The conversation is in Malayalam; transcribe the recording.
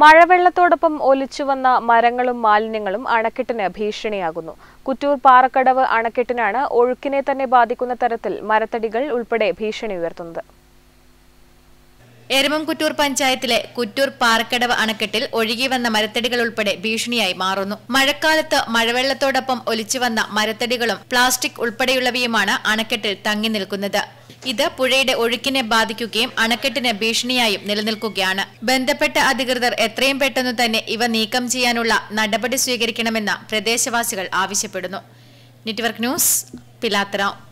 മഴവെള്ളത്തോടൊപ്പം ഒലിച്ചുവന്ന മരങ്ങളും മാലിന്യങ്ങളും അണക്കെട്ടിന് ഭീഷണിയാകുന്നു കുറ്റൂർ പാറക്കടവ് അണക്കെട്ടിനാണ് ഒഴുക്കിനെ തന്നെ ബാധിക്കുന്ന തരത്തിൽ മരത്തടികൾ ഉൾപ്പെടെ ഭീഷണി ഉയർത്തുന്നത് എരമംകുറ്റൂർ പഞ്ചായത്തിലെ കുറ്റൂർ പാറക്കടവ് അണക്കെട്ടിൽ ഒഴുകിവന്ന മരത്തടികൾ ഉൾപ്പെടെ ഭീഷണിയായി മാറുന്നു മഴക്കാലത്ത് മഴവെള്ളത്തോടൊപ്പം ഒലിച്ചുവന്ന മരത്തടികളും പ്ലാസ്റ്റിക് ഉൾപ്പെടെയുള്ളവയുമാണ് അണക്കെട്ടിൽ തങ്ങി നിൽക്കുന്നത് ഇത് പുഴയുടെ ഒഴുക്കിനെ ബാധിക്കുകയും അണക്കെട്ടിന് ഭീഷണിയായും നിലനിൽക്കുകയാണ് ബന്ധപ്പെട്ട അധികൃതർ എത്രയും പെട്ടെന്ന് തന്നെ ഇവ നീക്കം ചെയ്യാനുള്ള നടപടി സ്വീകരിക്കണമെന്ന് പ്രദേശവാസികൾ ആവശ്യപ്പെടുന്നു നെറ്റ്വർക്ക് ന്യൂസ് പിലാത്തറ